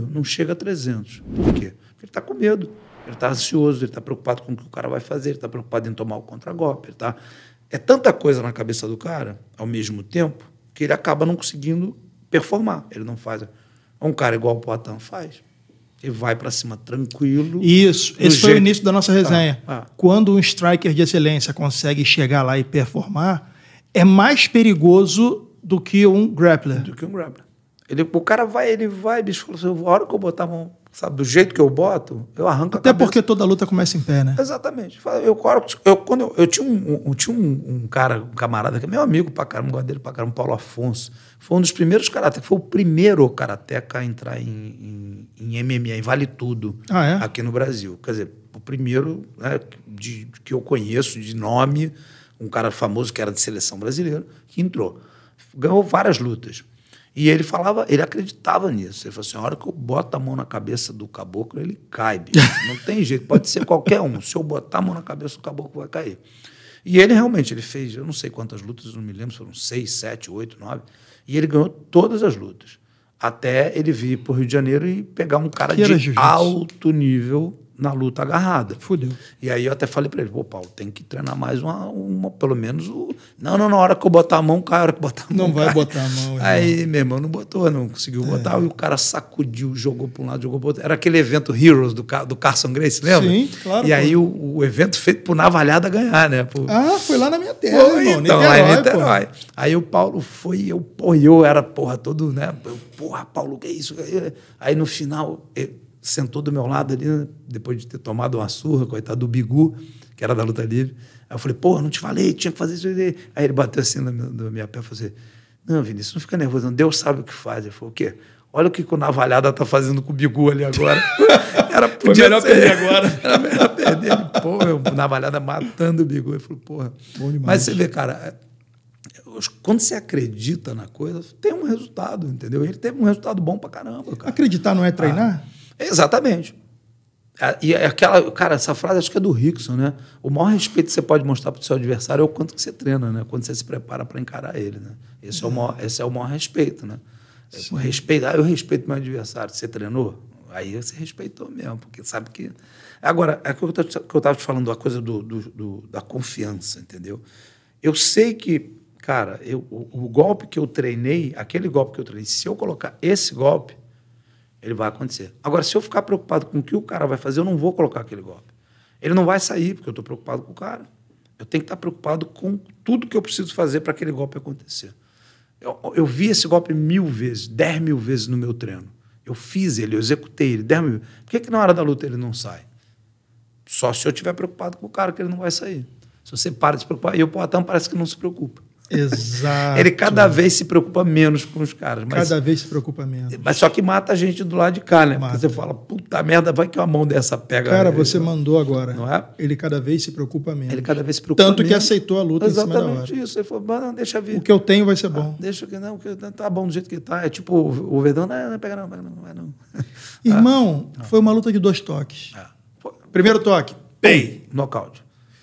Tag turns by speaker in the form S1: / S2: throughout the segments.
S1: não chega a 300. Por quê? Porque ele está com medo, ele está ansioso, ele está preocupado com o que o cara vai fazer, ele está preocupado em tomar o contragolpe. tá... É tanta coisa na cabeça do cara, ao mesmo tempo, que ele acaba não conseguindo performar. Ele não faz. É um cara igual o Poitin faz. Ele vai para cima tranquilo. Isso, esse jeito. foi o início da nossa ah, resenha.
S2: Ah, ah. Quando um striker de excelência consegue chegar lá e performar, é mais perigoso do que um grappler. Do que um grappler. Ele, o cara vai, ele vai, bicho, falou assim, a hora que eu botar a mão, sabe, do jeito que eu boto, eu arranco Até porque toda luta começa em pé,
S1: né? Exatamente. Eu, eu, eu quando eu, eu, tinha, um, tinha um, um, cara, um camarada, que é meu amigo pra caramba, guarda dele pra caramba, Paulo Afonso. Foi um dos primeiros karatecas, foi o primeiro karateca a entrar em, em, em MMA, em Vale Tudo, ah, é? aqui no Brasil. Quer dizer, o primeiro né, de, que eu conheço, de nome, um cara famoso que era de seleção brasileira, que entrou. Ganhou várias lutas. E ele falava, ele acreditava nisso. Ele falou assim: a hora que eu boto a mão na cabeça do caboclo, ele cai, bicho. Não tem jeito, pode ser qualquer um. Se eu botar a mão na cabeça do caboclo, vai cair. E ele realmente, ele fez, eu não sei quantas lutas, não me lembro, foram seis, sete, oito, nove. E ele ganhou todas as lutas. Até ele vir para o Rio de Janeiro e pegar um cara de alto nível na luta agarrada. Fudeu. E aí eu até falei para ele, pô, Paulo, tem que treinar mais uma, uma pelo menos o... Não, não, na hora que eu botar a mão, cai, a hora que eu botar a mão, Não cai. vai botar a mão. É. Aí, meu irmão, não botou, não conseguiu é. botar. E o cara sacudiu, jogou para um lado, jogou para outro. Era aquele evento Heroes do, do Carson Grace, lembra? Sim, claro. E aí o, o, evento feito por Navalhada ganhar, né?
S2: Ah, foi lá na minha terra, pô, irmão, então, Niterói, lá em
S1: Niterói. Aí o Paulo foi eu, pô, eu era, porra, todo, né? Eu, porra, Paulo, que é isso? Aí no final... Eu, sentou do meu lado ali, né, depois de ter tomado uma surra, coitado do Bigu, que era da luta livre. Aí eu falei, pô, não te falei, tinha que fazer isso. Aí, ele bateu assim na minha, na minha e falou assim: Não, Vinícius, não fica nervoso, não. Deus sabe o que faz. Eu falei, o quê? Olha o que o Navalhada tá fazendo com o Bigu ali agora. Era, Foi melhor ser, perder agora. Era melhor perder. Ele, pô, o Navalhada matando o Bigu. Eu falei, porra. Mas você vê, cara, quando você acredita na coisa, tem um resultado, entendeu? Ele teve um resultado bom pra caramba, cara. Acreditar não é treinar? Exatamente. É, e é aquela, cara, essa frase acho que é do Rickson, né? O maior respeito que você pode mostrar para o seu adversário é o quanto que você treina, né? Quando você se prepara para encarar ele, né? Esse é, é o maior, esse é o maior respeito, né? É, Sim. ah, eu respeito meu adversário. Você treinou? Aí você respeitou mesmo, porque sabe que. Agora, é que eu estava te falando, a coisa do, do, do, da confiança, entendeu? Eu sei que, cara, eu, o, o golpe que eu treinei, aquele golpe que eu treinei, se eu colocar esse golpe, ele vai acontecer. Agora, se eu ficar preocupado com o que o cara vai fazer, eu não vou colocar aquele golpe. Ele não vai sair, porque eu estou preocupado com o cara. Eu tenho que estar preocupado com tudo que eu preciso fazer para aquele golpe acontecer. Eu, eu, vi esse golpe mil vezes, dez mil vezes no meu treino. Eu fiz ele, eu executei ele, dez mil vezes. Por que, que na hora da luta ele não sai? Só se eu estiver preocupado com o cara que ele não vai sair. Se você para de se preocupar, e o Poatan parece que não se preocupa.
S2: Exato. Ele cada vez
S1: se preocupa menos com os caras. Mas, cada
S2: vez se preocupa menos.
S1: Mas só que mata a gente do lado de cá,
S2: né? Mata. Porque você fala, puta merda, vai
S1: que uma mão dessa
S2: pega. Cara, ele, você mandou agora. Não é? Ele cada vez se preocupa menos. Ele cada vez se preocupa Tanto menos. que aceitou a luta Exatamente em cima da hora.
S1: isso. Ele falou, não, deixa vir. O que eu tenho vai ser ah, bom. Ah, deixa que não, que tá bom do jeito que tá. É tipo, o Verdão, não, não pega não, não, não, não.
S2: Irmão, ah. foi uma luta de dois toques. Ah. Primeiro toque, pei, nocaute.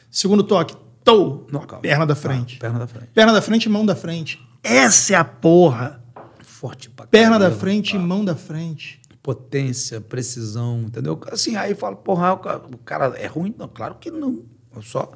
S2: Segundo toque, Tou! Tá, perna da frente. perna da frente. Perna da frente e mão da frente. Essa é a porra. Forte pra Perna caramba, da frente e tá. mão da frente.
S1: Potência, precisão, entendeu? Assim, aí falo porra, o cara, o cara é ruim? Não, claro que não. Eu só.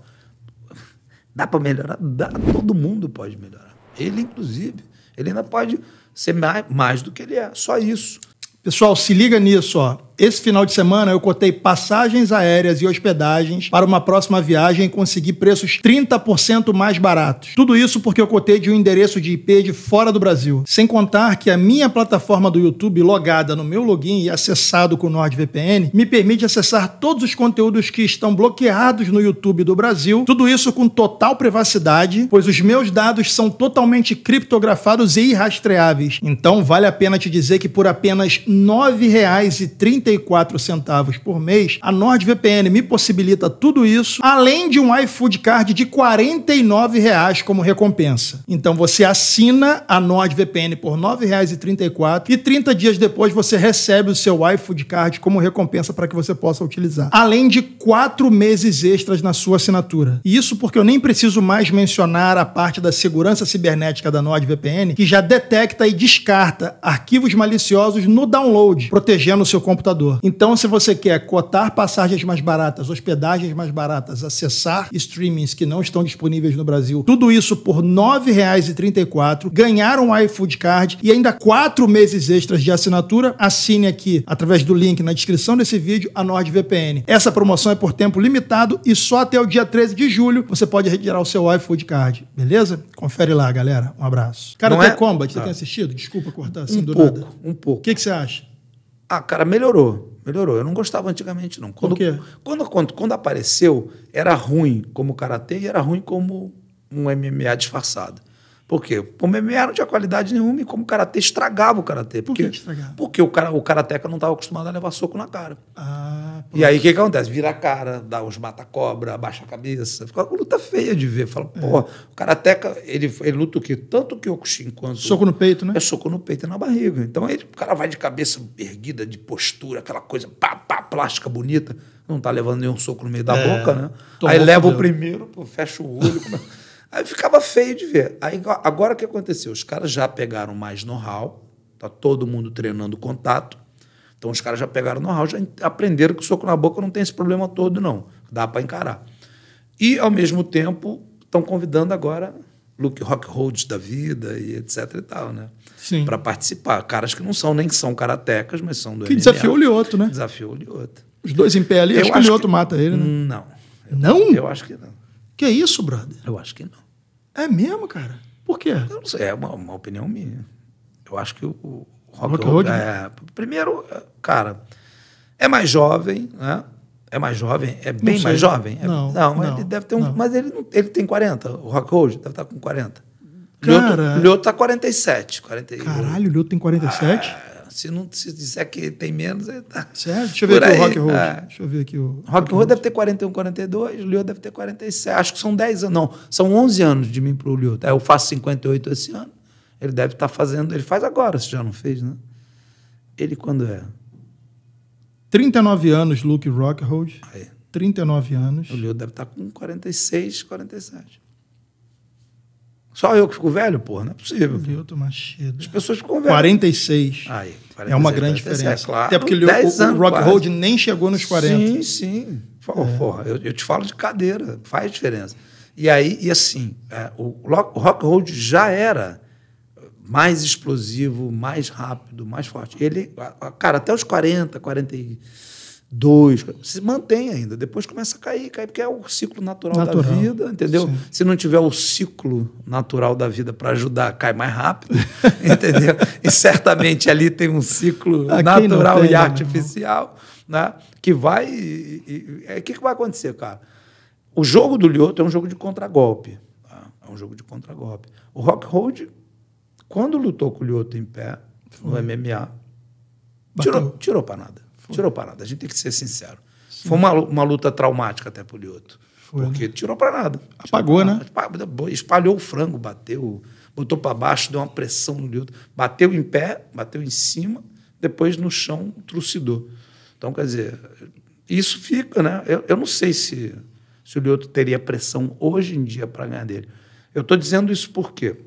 S1: Dá para melhorar? Dá. Todo mundo pode melhorar. Ele, inclusive. Ele ainda pode ser mais, mais do que ele é. Só isso.
S2: Pessoal, se liga nisso, ó esse final de semana eu cotei passagens aéreas e hospedagens para uma próxima viagem e consegui preços 30% mais baratos. Tudo isso porque eu cotei de um endereço de IP de fora do Brasil. Sem contar que a minha plataforma do YouTube, logada no meu login e acessado com o NordVPN, me permite acessar todos os conteúdos que estão bloqueados no YouTube do Brasil. Tudo isso com total privacidade, pois os meus dados são totalmente criptografados e irrastreáveis. Então vale a pena te dizer que por apenas R$ 9,30 34 centavos por mês, a NordVPN me possibilita tudo isso, além de um iFood Card de R$ 49 reais como recompensa. Então você assina a NordVPN por R$ 9,34 e 30 dias depois você recebe o seu iFood Card como recompensa para que você possa utilizar. Além de quatro meses extras na sua assinatura. E isso porque eu nem preciso mais mencionar a parte da segurança cibernética da NordVPN, que já detecta e descarta arquivos maliciosos no download, protegendo o seu computador computador. Então, se você quer cotar passagens mais baratas, hospedagens mais baratas, acessar streamings que não estão disponíveis no Brasil, tudo isso por R$ 9,34, ganhar um iFood Card e ainda quatro meses extras de assinatura, assine aqui através do link na descrição desse vídeo a NordVPN. Essa promoção é por tempo limitado e só até o dia 13 de julho você pode retirar o seu iFood Card, beleza? Confere lá, galera. Um abraço. Cara, até é... Combat, você ah. tem assistido? Desculpa cortar assim um do pouco, nada. Um pouco. O que, que você acha? Ah,
S1: cara, melhorou. Melhorou. Eu não gostava antigamente, não. Quando, Por quê? Quando, quando, quando apareceu, era ruim como karatê e era ruim como um MMA disfarçado. Por quê? O MMA não tinha qualidade nenhuma e como o karatê estragava o karatê. Porque, Por que estragava? Porque o, cara, o karateca não estava acostumado a levar soco na cara. Ah, e aí o que, que acontece? Vira a cara, dá uns mata-cobra, abaixa a cabeça. Fica uma luta feia de ver. Fala, é. o karateca, ele, ele luta o quê? Tanto que o coxinho quanto. Soco no peito, né? É soco no peito e na barriga. Então ele, o cara vai de cabeça erguida, de postura, aquela coisa, pá, pá, plástica bonita. Não tá levando nenhum soco no meio da é. boca, né? Tomou aí leva o primeiro, pô, fecha o olho. Aí ficava feio de ver. Aí, agora o que aconteceu? Os caras já pegaram mais know-how, tá todo mundo treinando contato. Então os caras já pegaram know-how, já aprenderam que o soco na boca não tem esse problema todo, não. Dá para encarar. E, ao mesmo tempo, estão convidando agora Luke Rockhold da vida e etc e tal, né? Sim. Para participar. Caras que não são, nem que são karatecas, mas são do Que MMA. desafiou o Lioto, né? Desafiou o Lioto.
S2: Os dois em pé ali, eu acho que o Lioto que... mata ele, né? Não. Eu, não? Eu acho que não. Que é isso, brother? Eu acho que não. É mesmo, cara? Por quê? Eu não
S1: sei, é uma, uma opinião minha. Eu acho que o, o rock, rock road, é, primeiro, cara, é mais jovem, né? É mais jovem, é bem mais jovem. É, não, não, não, ele deve ter um, não. mas ele ele tem 40, o Rock Road deve estar tá com 40. Cara, o Lioto tá 47, 40.
S2: Caralho, o Lioto tem 47? É,
S1: se não se disser que tem menos, aí é, tá.
S2: Certo? Deixa eu ver aqui o Rock Road. É. Deixa eu ver aqui o. Rock, Rock Road
S1: deve ter 41, 42, o Leo deve ter 47. Acho que são 10 anos. Não, são 11 anos de mim para o Leo. É, eu faço 58 esse ano.
S2: Ele deve estar tá fazendo. Ele faz agora, se já não fez, né? Ele quando é? 39 anos, Luke Rock Road. Aí. 39 anos. O Leo deve estar tá com 46, 47. Só eu que fico velho, porra, não é possível. tô Machado. As pessoas ficam velhas. 46. Aí é uma grande é diferença. É, claro. Até porque ele, o, o Rock Road nem
S1: chegou nos 40. Sim, sim. For, é. eu, eu, te falo de cadeira, faz diferença. E aí, e assim, é, o Rock Road já era mais explosivo, mais rápido, mais forte. Ele, cara, até os 40, 40 dois. Se mantém ainda. Depois começa a cair, cair, porque é o ciclo natural, natural. da vida, entendeu? Sim. Se não tiver o ciclo natural da vida para ajudar, cai mais rápido, entendeu? E certamente ali tem um ciclo natural tem, e né? artificial, né? Que vai. O é, que, que vai acontecer, cara? O jogo do Lioto é um jogo de contragolpe. Tá? É um jogo de contragolpe. O Rockhold, quando lutou com o Lioto em pé, no MMA, Bateu. tirou, tirou para nada tirou para nada. A gente tem que ser sincero. Sim. Foi uma, uma luta traumática até para o Lioto. Foi, né? porque né? tirou para nada. Apagou, né? nada. né? Espalhou o frango, bateu, botou para baixo, deu uma pressão no Lioto. Bateu em pé, bateu em cima, depois no chão trucidou. Então, quer dizer, isso fica, né? Eu, eu não sei se, se o Lioto teria pressão hoje em dia para ganhar dele. Eu estou dizendo isso porque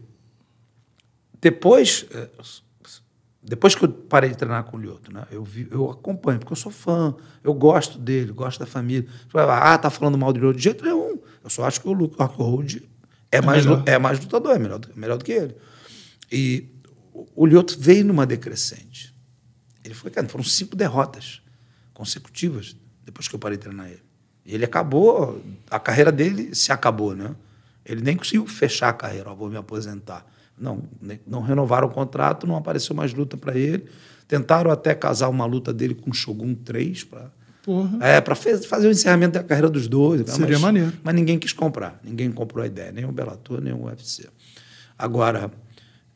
S1: depois eh, depois que eu parei de treinar com o Lioto, né, eu, vi, eu acompanho, porque eu sou fã, eu gosto dele, gosto da família. Ah, tá falando mal do Lioto de jeito nenhum. Eu só acho que o Luke Rockhold é, é, mais, é mais lutador, é melhor, é melhor do que ele. E o Lioto veio numa decrescente. Ele foi, cara, foram cinco derrotas consecutivas depois que eu parei de treinar ele. E ele acabou, a carreira dele se acabou, né? Ele nem conseguiu fechar a carreira, ó, vou me aposentar. Não, né, não renovaram o contrato, não apareceu mais luta para ele. Tentaram até casar uma luta dele com o Shogun 3 para é, para fazer o encerramento da carreira dos dois. Né, Seria mas, maneiro. Mas ninguém quis comprar. Ninguém comprou a ideia. Nem o Bellator, nem o UFC. Agora,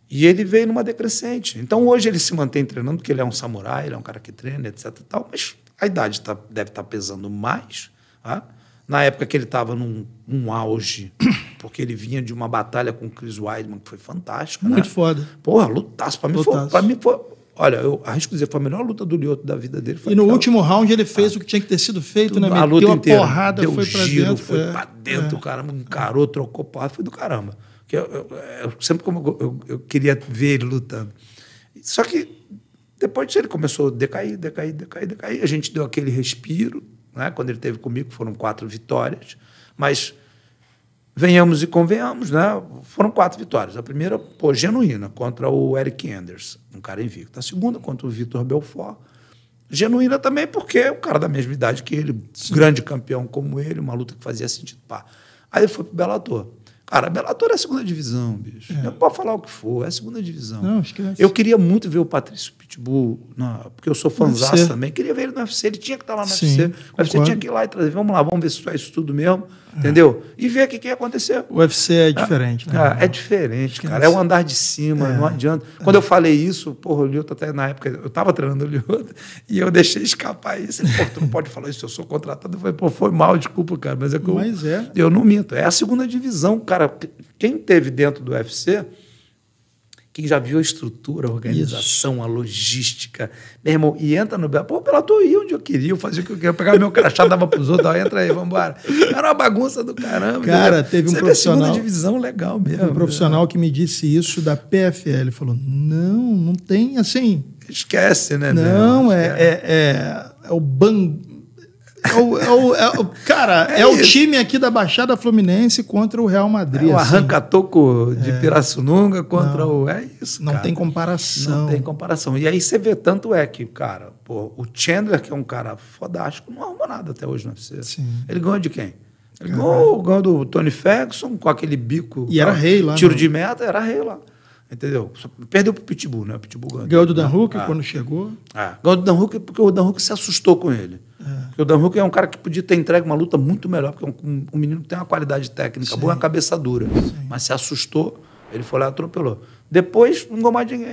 S1: e ele veio numa decrescente. Então, hoje ele se mantém treinando, porque ele é um samurai, ele é um cara que treina, etc. Tal, mas a idade tá, deve estar tá pesando mais. Tá? na época que ele estava num, auge, porque ele vinha de uma batalha com o Chris Weidman, que foi fantástica. Né? Muito né? foda. Porra, lutaço. Para mim, foi, pra mim foi. Olha, eu arrisco dizer, foi a melhor luta do Lioto da vida
S2: dele. Foi e no aquela... último round ele fez ah, o que tinha que ter sido feito, tudo, né? A luta Deu inteira, porrada, deu foi pra giro, dentro. Foi é, pra
S1: dentro, é. caramba, encarou, trocou porrada, foi do caramba. Eu, eu, eu, sempre como eu, eu queria ver ele lutando. Só que depois ele começou a decair, decair, decair, decair. A gente deu aquele respiro, né? Quando ele teve comigo, foram quatro vitórias, mas venhamos e convenhamos, né? foram quatro vitórias. A primeira, pô, genuína, contra o Eric Anders, um cara invicto. A segunda, contra o Vitor Belfort. Genuína também, porque o é cara da mesma idade que ele, Sim. grande campeão como ele, uma luta que fazia sentido. Pá. Aí ele foi pro Bellator. Cara, Bellator é a segunda divisão, bicho. É. Pode falar o que for, é a segunda divisão. Não, esquece. Eu queria muito ver o Patrício Pitt Pitbull, na, porque eu sou fãzão também, queria ver ele no UFC, ele tinha que estar lá no Sim, UFC. O UFC tinha que ir lá e trazer, vamos lá, vamos ver se é isso tudo mesmo, é. entendeu? E ver o que, que ia acontecer. O UFC é, ah, ah, é diferente, é, né? É, é diferente, cara, é o andar de cima, é. não adianta. Quando eu falei isso, porra, o Lioto até na época, eu estava treinando o Lioto, e eu deixei escapar isso. Ele, pô, tu não pode falar isso, eu sou contratado. Eu falei, pô, foi mal, desculpa, cara, mas é que eu, é. eu não minto. É a segunda divisão, cara. Quem teve dentro do UFC quem já viu a estrutura, a organização, Isso. a logística. Meu irmão, e entra no Belo. Pô, Belo, eu ia onde eu queria, eu fazia o que eu queria. Eu pegava meu crachá, dava pros outros, dava, entra aí, vambora. Era uma bagunça do caramba. Cara, teve um Você profissional. Segunda divisão
S2: legal mesmo. Um né? profissional que me disse isso da PFL. falou: não, não tem assim.
S1: Esquece, né? Não, é,
S2: é, é, é, o ban, é o, é o, é o, cara, é, é o time aqui da Baixada Fluminense contra o Real Madrid. É o assim.
S1: arranca-toco de é. Pirassununga contra não, o. É isso. Não cara. tem
S2: comparação. Não tem comparação.
S1: E aí você vê, tanto é que, cara, pô, o Chandler, que é um cara fodástico, não arruma nada até hoje na UFC. Sim. Ele ganhou de quem? Ele ganhou, ganhou do Tony Ferguson com aquele bico. E era rei lá. Tiro não. Né? de meta, era rei lá. Entendeu? Perdeu pro Pitbull, né? O Pitbull
S2: ganhou. Ganhou do Dan Hooker ah. quando chegou. Ah.
S1: Ganhou do Dan Hooker porque o Dan Hooker se assustou com ele. É. Porque o Dan Hooker é um cara que podia ter entregue uma luta muito melhor, porque é um, um menino que tem uma qualidade técnica Sim. boa, e uma cabeça dura. Sim. Mas se assustou, ele foi lá e atropelou. Depois, não ganhou mais ninguém.